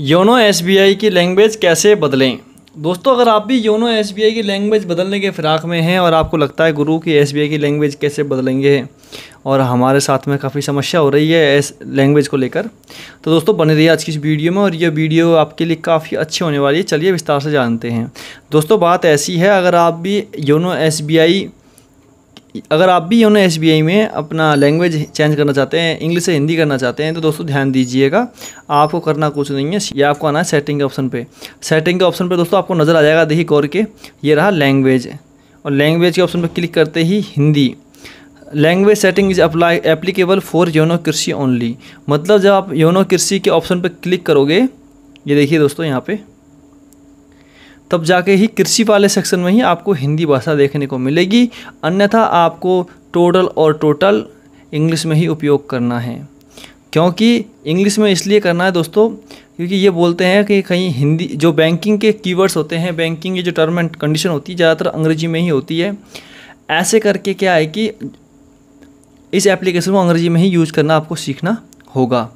YONO S की language कैसे बदलें दोस्तों अगर आप भी योनो एस की लैंग्वेज बदलने के फ़िराक में हैं और आपको लगता है गुरु की एस की लैंग्वेज कैसे बदलेंगे और हमारे साथ में काफ़ी समस्या हो रही है एस लैंग्वेज को लेकर तो दोस्तों बने रहिए आज की इस वीडियो में और ये वीडियो आपके लिए काफ़ी अच्छी होने वाली है चलिए विस्तार से जानते हैं दोस्तों बात ऐसी है अगर आप भी योनो एस अगर आप भी योनो एस में अपना लैंग्वेज चेंज करना चाहते हैं इंग्लिश से हिंदी करना चाहते हैं तो दोस्तों ध्यान दीजिएगा आपको करना कुछ नहीं है या आपको आना है सेटिंग के ऑप्शन पे सेटिंग के ऑप्शन पे दोस्तों आपको नज़र आ जाएगा देखिए कौर के ये रहा लैंग्वेज और लैंग्वेज के ऑप्शन पर क्लिक करते ही Hindi language setting is apply applicable for YONO Krishi only मतलब जब आप योनो कृषि के ऑप्शन पर क्लिक करोगे ये देखिए दोस्तों यहाँ पर तब जाके ही कृषि वाले सेक्शन में ही आपको हिंदी भाषा देखने को मिलेगी अन्यथा आपको टोटल और टोटल इंग्लिश में ही उपयोग करना है क्योंकि इंग्लिश में इसलिए करना है दोस्तों क्योंकि ये बोलते हैं कि कहीं हिंदी जो बैंकिंग के कीवर्ड्स होते हैं बैंकिंग की जो टर्म एंड कंडीशन होती है ज़्यादातर अंग्रेजी में ही होती है ऐसे करके क्या है कि इस एप्लीकेशन को अंग्रेजी में ही यूज़ करना आपको सीखना होगा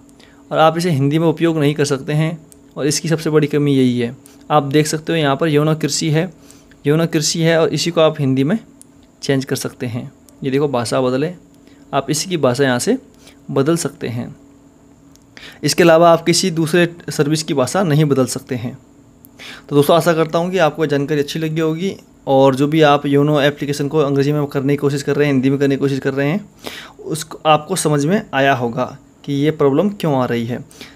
और आप इसे हिंदी में उपयोग नहीं कर सकते हैं और इसकी सबसे बड़ी कमी यही है आप देख सकते हो यहाँ पर यौना कृषि है यौना कृषि है और इसी को आप हिंदी में चेंज कर सकते हैं ये देखो भाषा बदले आप इसी की भाषा यहाँ से बदल सकते हैं इसके अलावा आप किसी दूसरे सर्विस की भाषा नहीं बदल सकते हैं तो दोस्तों आशा करता हूँ कि आपको जानकारी अच्छी लगी होगी और जो भी आप योनो एप्लीकेशन को अंग्रेज़ी में करने की कोशिश कर रहे हैं हिंदी में करने की कोशिश कर रहे हैं उसको आपको समझ में आया होगा कि ये प्रॉब्लम क्यों आ रही है